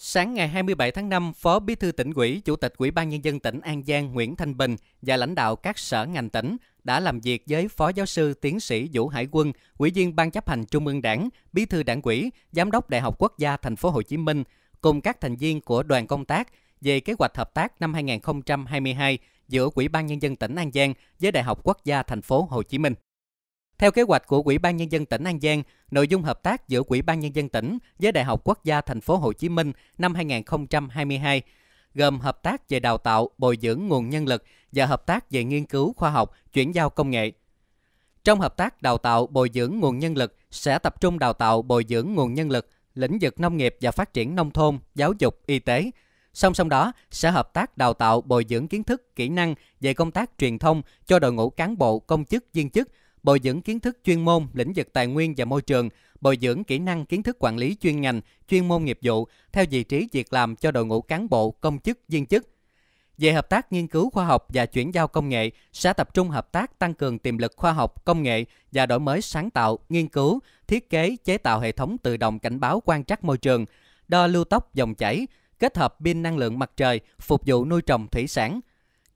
Sáng ngày 27 tháng 5, Phó Bí thư tỉnh ủy, Chủ tịch Ủy ban nhân dân tỉnh An Giang Nguyễn Thanh Bình và lãnh đạo các sở ngành tỉnh đã làm việc với Phó giáo sư tiến sĩ Vũ Hải Quân, Ủy viên Ban chấp hành Trung ương Đảng, Bí thư Đảng ủy, Giám đốc Đại học Quốc gia Thành phố Hồ Chí Minh cùng các thành viên của đoàn công tác về kế hoạch hợp tác năm 2022 giữa Ủy ban nhân dân tỉnh An Giang với Đại học Quốc gia Thành phố Hồ Chí Minh. Theo kế hoạch của Ủy ban nhân dân tỉnh An Giang, nội dung hợp tác giữa Ủy ban nhân dân tỉnh với Đại học Quốc gia Thành phố Hồ Chí Minh năm 2022 gồm hợp tác về đào tạo, bồi dưỡng nguồn nhân lực và hợp tác về nghiên cứu khoa học, chuyển giao công nghệ. Trong hợp tác đào tạo, bồi dưỡng nguồn nhân lực sẽ tập trung đào tạo, bồi dưỡng nguồn nhân lực lĩnh vực nông nghiệp và phát triển nông thôn, giáo dục, y tế. Song song đó sẽ hợp tác đào tạo, bồi dưỡng kiến thức, kỹ năng về công tác truyền thông cho đội ngũ cán bộ, công chức, viên chức bồi dưỡng kiến thức chuyên môn lĩnh vực tài nguyên và môi trường, bồi dưỡng kỹ năng kiến thức quản lý chuyên ngành, chuyên môn nghiệp vụ theo vị trí việc làm cho đội ngũ cán bộ, công chức, viên chức. Về hợp tác nghiên cứu khoa học và chuyển giao công nghệ sẽ tập trung hợp tác tăng cường tiềm lực khoa học, công nghệ và đổi mới sáng tạo, nghiên cứu, thiết kế, chế tạo hệ thống tự động cảnh báo quan trắc môi trường, đo lưu tốc dòng chảy, kết hợp pin năng lượng mặt trời phục vụ nuôi trồng thủy sản,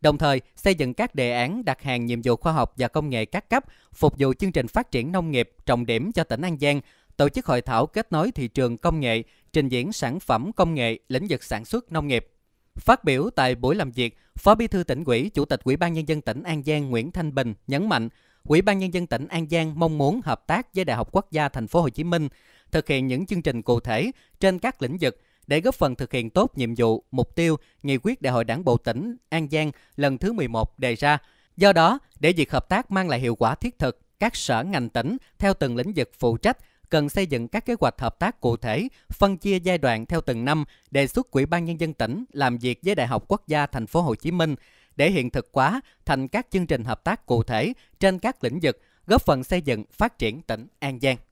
đồng thời xây dựng các đề án đặt hàng nhiệm vụ khoa học và công nghệ các cấp, phục vụ chương trình phát triển nông nghiệp trọng điểm cho tỉnh An Giang, tổ chức hội thảo kết nối thị trường công nghệ, trình diễn sản phẩm công nghệ lĩnh vực sản xuất nông nghiệp. Phát biểu tại buổi làm việc, Phó Bí thư tỉnh ủy, Chủ tịch Ủy ban nhân dân tỉnh An Giang Nguyễn Thanh Bình nhấn mạnh, Ủy ban nhân dân tỉnh An Giang mong muốn hợp tác với Đại học Quốc gia Thành phố Hồ Chí Minh thực hiện những chương trình cụ thể trên các lĩnh vực để góp phần thực hiện tốt nhiệm vụ, mục tiêu, nghị quyết Đại hội Đảng Bộ tỉnh An Giang lần thứ 11 đề ra. Do đó, để việc hợp tác mang lại hiệu quả thiết thực, các sở ngành tỉnh theo từng lĩnh vực phụ trách cần xây dựng các kế hoạch hợp tác cụ thể, phân chia giai đoạn theo từng năm, đề xuất Ủy ban nhân dân tỉnh làm việc với Đại học Quốc gia Thành phố Hồ Chí Minh để hiện thực hóa thành các chương trình hợp tác cụ thể trên các lĩnh vực, góp phần xây dựng phát triển tỉnh An Giang.